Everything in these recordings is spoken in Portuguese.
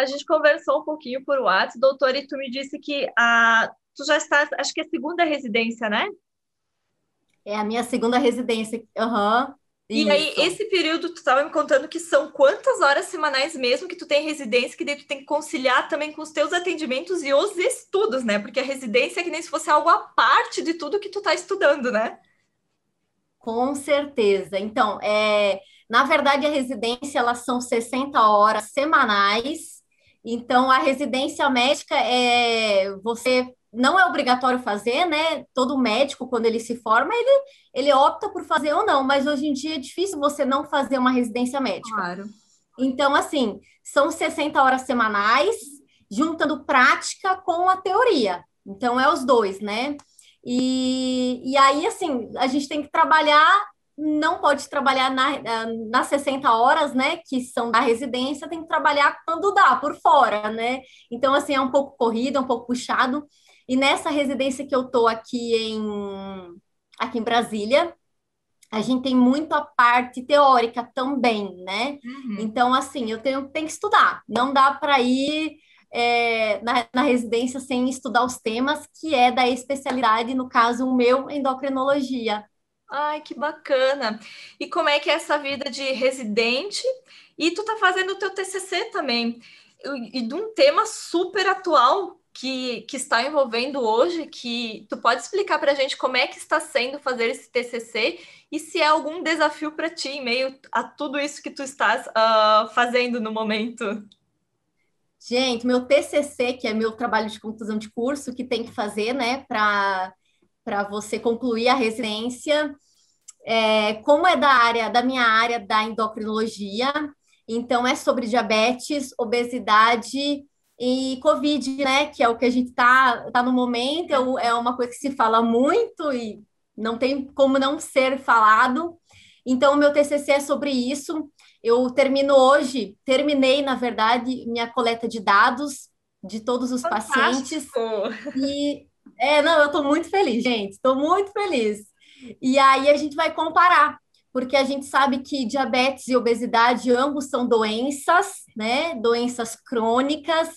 a gente conversou um pouquinho por WhatsApp, doutor, e tu me disse que a, tu já está, acho que é a segunda residência, né? É a minha segunda residência, aham. Uhum. E Isso. aí, esse período, tu estava me contando que são quantas horas semanais mesmo que tu tem residência, que daí tu tem que conciliar também com os teus atendimentos e os estudos, né? Porque a residência é que nem se fosse algo à parte de tudo que tu está estudando, né? Com certeza. Então, é, na verdade, a residência, elas são 60 horas semanais, então, a residência médica é você não é obrigatório fazer, né? Todo médico, quando ele se forma, ele, ele opta por fazer ou não, mas hoje em dia é difícil você não fazer uma residência médica. Claro. Então, assim, são 60 horas semanais, juntando prática com a teoria. Então, é os dois, né? E, e aí, assim, a gente tem que trabalhar não pode trabalhar na, eh, nas 60 horas, né, que são da residência, tem que trabalhar quando dá, por fora, né? Então, assim, é um pouco corrido, é um pouco puxado. E nessa residência que eu tô aqui em, aqui em Brasília, a gente tem muito a parte teórica também, né? Uhum. Então, assim, eu tenho, tenho que estudar. Não dá para ir é, na, na, residência sem estudar os temas que é da especialidade, no caso, o meu, endocrinologia, Ai, que bacana! E como é que é essa vida de residente? E tu tá fazendo o teu TCC também, e de um tema super atual que, que está envolvendo hoje, que tu pode explicar para a gente como é que está sendo fazer esse TCC e se é algum desafio para ti em meio a tudo isso que tu estás uh, fazendo no momento? Gente, meu TCC, que é meu trabalho de conclusão de curso, que tem que fazer, né, para para você concluir a residência. É, como é da área, da minha área da endocrinologia, então é sobre diabetes, obesidade e Covid, né? Que é o que a gente tá, tá no momento, é, é uma coisa que se fala muito e não tem como não ser falado. Então, o meu TCC é sobre isso. Eu termino hoje, terminei, na verdade, minha coleta de dados de todos os Fantástico. pacientes. E é, não, eu estou muito feliz, gente. Estou muito feliz. E aí a gente vai comparar, porque a gente sabe que diabetes e obesidade ambos são doenças, né? Doenças crônicas.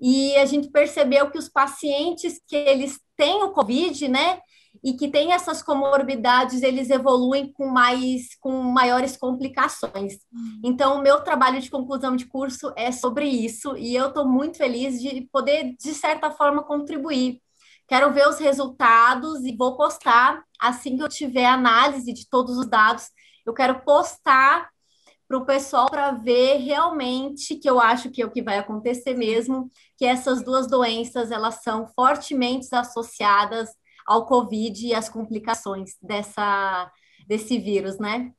E a gente percebeu que os pacientes que eles têm o COVID, né? E que têm essas comorbidades, eles evoluem com mais com maiores complicações. Hum. Então, o meu trabalho de conclusão de curso é sobre isso, e eu estou muito feliz de poder, de certa forma, contribuir Quero ver os resultados e vou postar assim que eu tiver análise de todos os dados. Eu quero postar para o pessoal para ver realmente que eu acho que é o que vai acontecer mesmo, que essas duas doenças elas são fortemente associadas ao COVID e às complicações dessa desse vírus, né?